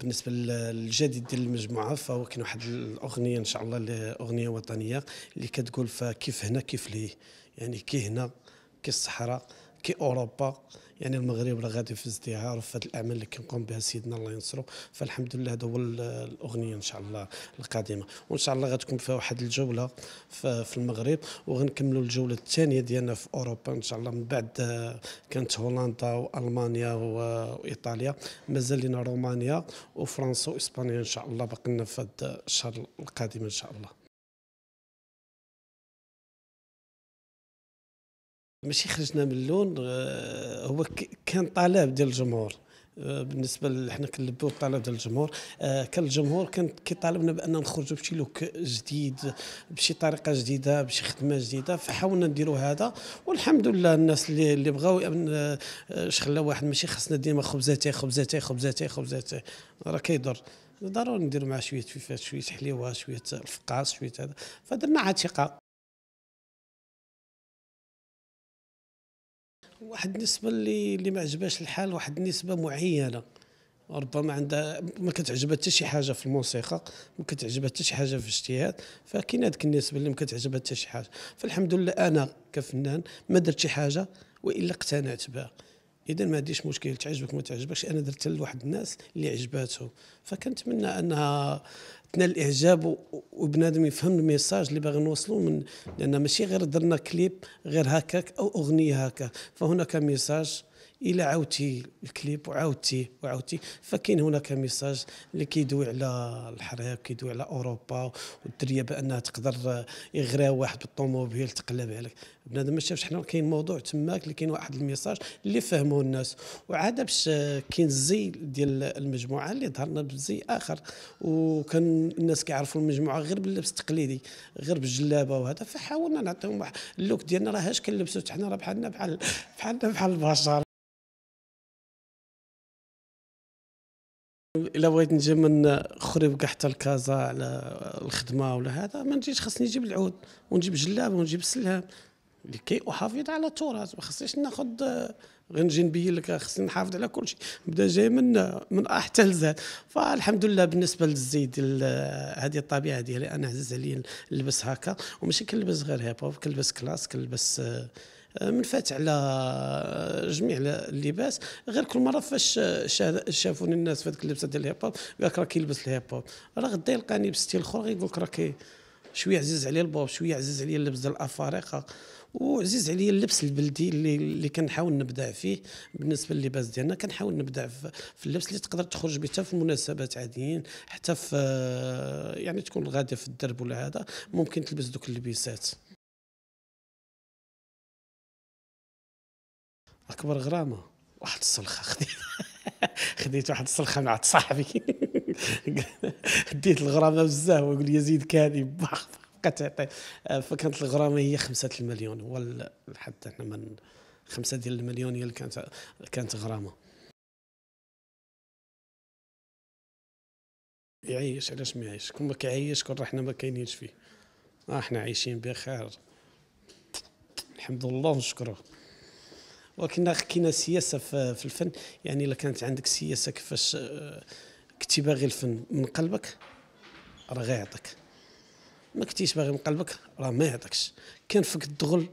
بالنسبه للجديد ديال المجموعه فهو كاين واحد الاغنيه ان شاء الله اغنيه وطنيه اللي كتقول فكيف هنا كيف ليه يعني كي هنا كي الصحراء كي اوروبا يعني المغرب راه غادي في ازدهار في الاعمال اللي كنقوم بها سيدنا الله ينصرو فالحمد لله هذا هو الاغنيه ان شاء الله القادمه وان شاء الله غتكون فيها واحد الجوله في المغرب وغنكملوا الجوله الثانيه ديالنا في اوروبا ان شاء الله من بعد آه، كانت هولندا والمانيا وايطاليا مازال لنا رومانيا وفرنسا واسبانيا ان شاء الله باقي لنا في الشهر القادم ان شاء الله ماشي خرجنا من اللون آه، هو كان طلب ديال الجمهور آه، بالنسبه حنا كنلبوا الطلب ديال الجمهور آه، كان الجمهور كان كيطالبنا بان نخرجوا بشي لوك جديد بشي طريقه جديده بشي خدمه جديده فحاولنا نديروا هذا والحمد لله الناس اللي اللي بغاو شخلا واحد ماشي خصنا ديما خبزتي خبزتي خبزتي خبزتي راه كيضر ضروري نديروا معاه شويه فيفات شويه حليوه شويه الفقاص شويه هذا فدرنا عتيقه واحد النسبه اللي اللي ما عجباش الحال واحد النسبه معينه ربما عندها ما كتعجبها حتى شي حاجه في الموسيقى ما كتعجبها حتى شي حاجه في الاجتهاد فكاين هذيك النسبه اللي ما كتعجبها حتى شي حاجه فالحمد لله انا كفنان ما درت شي حاجه والا اقتنعت بها اذا ما عنديش مشكل تعجبك ما تعجبكش انا درتها لواحد الناس اللي عجباتهم فكنتمنى انها تنال الاعجاب وبنادم يفهم الميساج اللي باغي نوصلو من لان ماشي غير درنا كليب غير هكاك او اغنيه هكا فهناك ميساج الى عاودتي الكليب وعاودتي وعاودتي فكاين هناك ميساج اللي كيدوي على الحريق كيدوي على اوروبا والدريه بانها تقدر يغرى واحد بالطوموبيل تقلب عليك بنادم ما شافش حنا كاين موضوع تماك اللي كاين واحد الميساج اللي فهموه الناس وعاد باش كاين الزي ديال المجموعه اللي ظهرنا بزي اخر وكان الناس كيعرفوا المجموعه غير باللبس التقليدي غير بالجلابه وهذا فحاولنا نعطيهم اللوك ديالنا راه هاش كنلبسوا حنا راه بحالنا بحال بحالنا بحال البشر الا بغيت نجي من خريبكا حتى لكازا على الخدمه ولا هذا ما نجيش خاصني نجيب العود ونجيب جلاب ونجيب سلام لكي احافظ على التراث ما خصنيش ناخذ غير نجي نبين لك خصني نحافظ على كل شيء بدا جاي من من اه حتى لزاد فالحمد لله بالنسبه للزيد هذه الطبيعه ديالي انا عزيز عليا نلبس هكا وماشي كنلبس غير هيبوب كنلبس كلاس كنلبس آه منفات على جميع اللباس غير كل مره فاش شافوني الناس في هذيك اللبسه ديال الهيب هوب قال لك راه كيلبس الهيب هوب راه غدا يلقاني بستيل اخر يقول لك راه كي شويه عزيز عليا البوب شويه عزيز عليا اللبس ديال الافارقه وعزيز عليا اللبس البلدي اللي اللي كنحاول نبدع فيه بالنسبه للباس ديالنا كنحاول نبدع في اللبس اللي تقدر تخرج به حتى في مناسبات عاديين حتى في يعني تكون غادي في الدرب ولا هذا ممكن تلبس دوك اللبسات اكبر غرامه واحد الصلخه خديت خديت واحد الصلخه مع صاحبي خديت الغرامه بزاف ويقول لي زيد كاذب كتعطي آه، فكانت الغرامه هي خمسة المليون هو حتى احنا من خمسة ديال المليون هي اللي كانت كانت غرامه يعيش علاش ما يعيش كون ما كيعيش كون حنا ما كاينينش فيه آه، احنا عايشين بخير الحمد لله ونشكره ولكن كاين سياسه في الفن يعني الا كانت عندك سياسه كيفاش آه، كنتي باغي الفن من قلبك راه غيعطيك ما كنتيش باغي من قلبك راه ما يعطيكش كان فيك الدغل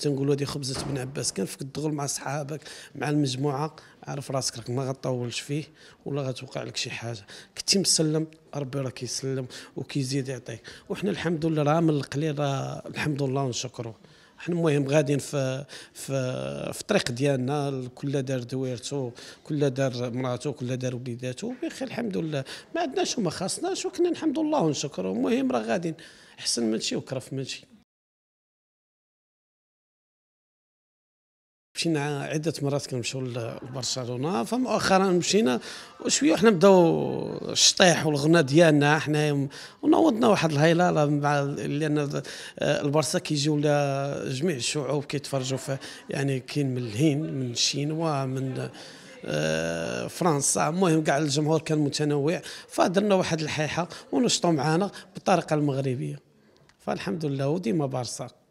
تنقولوا هذه خبزه بن عباس كان فيك الدغل مع صحابك مع المجموعه عارف راسك راك ما غطولش فيه ولا غتوقع لك شي حاجه كنتي مسلم ربي راه كيسلم وكيزيد يعطيك وحنا الحمد لله راه من القليل راه الحمد لله ونشكره احنا المهم غاديين في في في الطريق ديالنا كل دار دويرته كل دار مراته كل دار وليداته بخير الحمد لله ما عندناش وما خاصناش وكنا الحمد لله ونشكره المهم راه غاديين احسن من شي وكرف من شي مشينا عده مرات كنمشيو لبرشلونه فمؤخرا مشينا وشويه وحنا بداو الشطيح والغنى ديالنا حنايا ونوضنا واحد الهيله مع لان البرسا كيجيو جميع الشعوب كيتفرجوا في يعني كاين من الهند من الشينوا من آه، فرنسا المهم كاع الجمهور كان متنوع فدرنا واحد الحيحه ونشطوا معانا بالطريقه المغربيه فالحمد لله وديما برسا